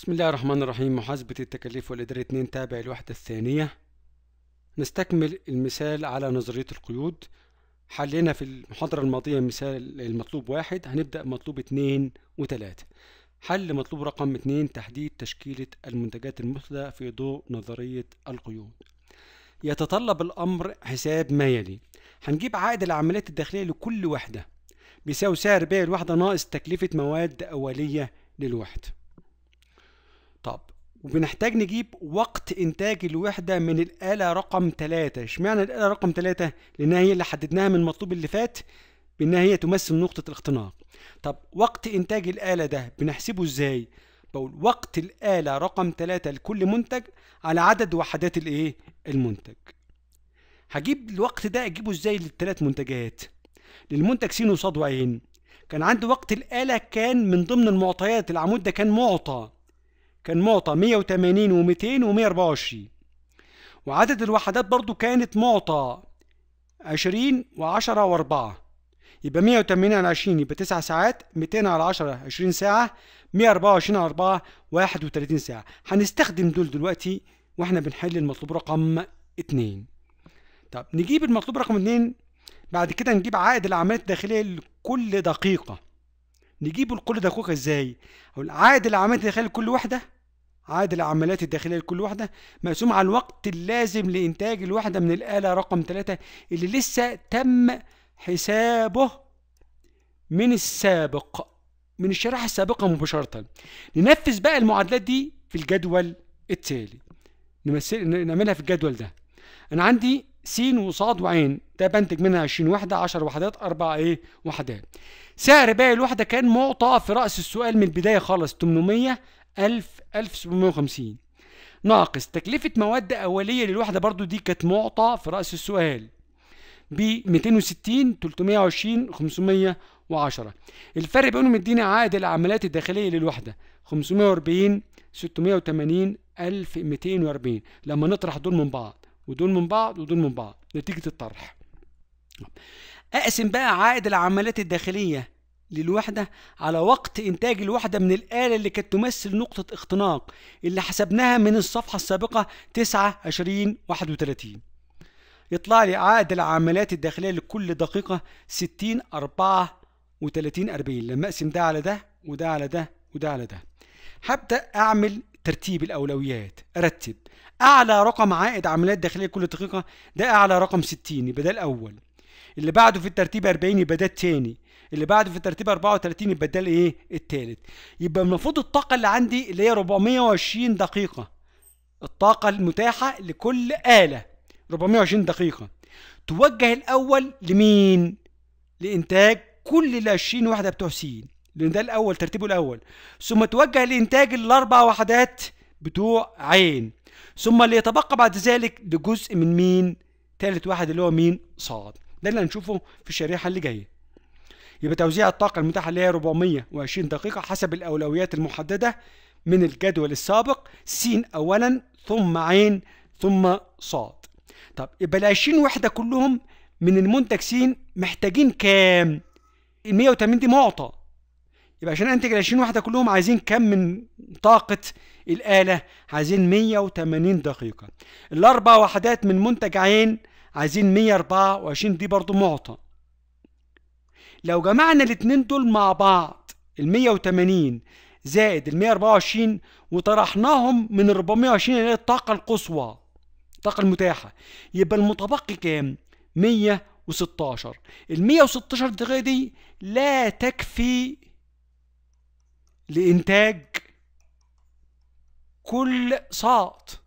بسم الله الرحمن الرحيم محاسبة التكاليف والإدارة 2 تابع الوحدة الثانية نستكمل المثال على نظرية القيود حلينا في المحاضرة الماضية مثال المطلوب واحد هنبدأ مطلوب 2 و3 حل مطلوب رقم 2 تحديد تشكيلة المنتجات المثلى في ضوء نظرية القيود يتطلب الأمر حساب ما يلي هنجيب عائد العمليات الداخلية لكل وحدة بيساوي سعر بيع الوحدة ناقص تكلفة مواد أولية للوحدة طب وبنحتاج نجيب وقت انتاج الوحده من الاله رقم 3 اشمعنى الاله رقم 3 لانها هي اللي حددناها من المطلوب اللي فات بانها هي تمثل نقطه الاختناق طب وقت انتاج الاله ده بنحسبه ازاي بقول وقت الاله رقم 3 لكل منتج على عدد وحدات الايه المنتج هجيب الوقت ده اجيبه ازاي للثلاث منتجات للمنتج س وص وعين كان عندي وقت الاله كان من ضمن المعطيات العمود ده كان معطى كان معطى 180 و200 و124 وعدد الوحدات برضو كانت معطى 20 و10 و4 يبقى 180 على 20 يبقى 9 ساعات 200 على 10 20 ساعة 124 على 4 31 ساعة هنستخدم دول دلوقتي واحنا بنحل المطلوب رقم 2 طب نجيب المطلوب رقم 2 بعد كده نجيب عائد العمليات الداخلية لكل دقيقة الكل ده دقيقة ازاي؟ عائد العمليات الداخلية لكل واحدة عائد العمليات الداخلية لكل واحدة مقسوم على الوقت اللازم لإنتاج الوحدة من الآلة رقم ثلاثة اللي لسه تم حسابه من السابق من الشريحة السابقة مباشرة ننفذ بقى المعادلات دي في الجدول التالي نمثل نعملها في الجدول ده أنا عندي س وص وع ده بنتج منها 20 وحده 10 وحدات 4 ايه وحدات سعر باقي الوحده كان معطى في راس السؤال من البدايه خالص 800 1000 1750 ناقص تكلفه مواد اوليه للوحده برضو دي كانت معطى في راس السؤال ب 260 320 510 الفرق بينهم مديني عائد العمليات الداخليه للوحده 540 680 1240 لما نطرح دول من بعض ودول من بعض ودول من بعض نتيجة الطرح اقسم بقى عائد العمليات الداخلية للوحدة على وقت إنتاج الوحدة من الآلة اللي كانت تمثل نقطة اختناق اللي حسبناها من الصفحة السابقة 9 20 31 يطلع لي عائد العمليات الداخلية لكل دقيقة 60 4 و 30 40 لما أقسم ده على ده وده على ده وده على ده هبدأ أعمل ترتيب الأولويات أرتب أعلى رقم عائد عمليات داخلية كل دقيقة ده أعلى رقم 60 يبقى ده الأول اللي بعده في الترتيب 40 يبقى ده الثاني اللي بعده في الترتيب 34 يبقى ده الايه الثالث يبقى المفروض الطاقة اللي عندي اللي هي 420 دقيقة الطاقة المتاحة لكل آلة 420 دقيقة توجه الأول لمين؟ لإنتاج كل ال 20 واحدة بتوع سين لان ده الاول ترتيبه الاول ثم توجه لانتاج الاربع وحدات بتوع عين ثم اللي يتبقى بعد ذلك لجزء من مين ثالث واحد اللي هو مين صاد ده اللي هنشوفه في الشريحه اللي جايه يبقى توزيع الطاقة المتاحة اللي هي 420 دقيقة حسب الأولويات المحددة من الجدول السابق س أولا ثم عين ثم صاد طب يبقى ال 20 وحدة كلهم من المنتج س محتاجين كام؟ ال 180 دي معطى يبقى عشان انتج ال 20 واحده كلهم عايزين كم من طاقه الاله عايزين 180 دقيقه الاربع وحدات من منتج عين عايزين 124 دي برضو معطى لو جمعنا الاتنين دول مع بعض ال 180 زائد ال 124 وطرحناهم من 420 اللي هي الطاقه القصوى الطاقه المتاحه يبقى المتبقي كام 116 ال 116 دقيقه دي لا تكفي لإنتاج كل ساط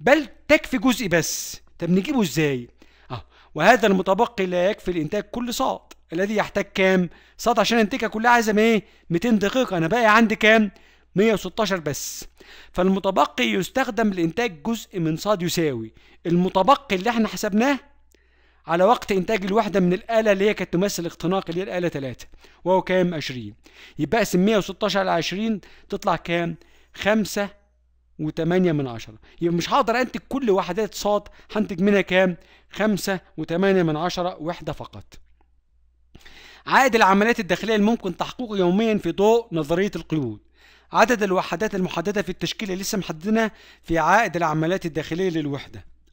بل تكفي جزء بس طب نجيبه ازاي؟ اه وهذا المتبقي لا يكفي لإنتاج كل ساط الذي يحتاج كام؟ ساط عشان انتكة كلها عايزة إيه؟ 200 دقيقة أنا باقي عندي كام؟ 116 بس فالمتبقي يستخدم لإنتاج جزء من صاد يساوي المتبقي اللي احنا حسبناه على وقت إنتاج الوحدة من الآلة اللي هي كانت تمثل اختناق اللي هي الآلة 3 وهو كام 20 يبقى اقسم 116 على 20 تطلع كام 5 و8 من 10 يبقى مش هقدر أنتج كل وحدات صاد هنتج منها كام 5 و8 من 10 وحدة فقط عدد العمليات الداخلية الممكن تحقيقه يوميا في ضوء نظرية القيود عدد الوحدات المحددة في التشكيلة اللي لسه محددينها في عائد العمليات الداخلية للوحدة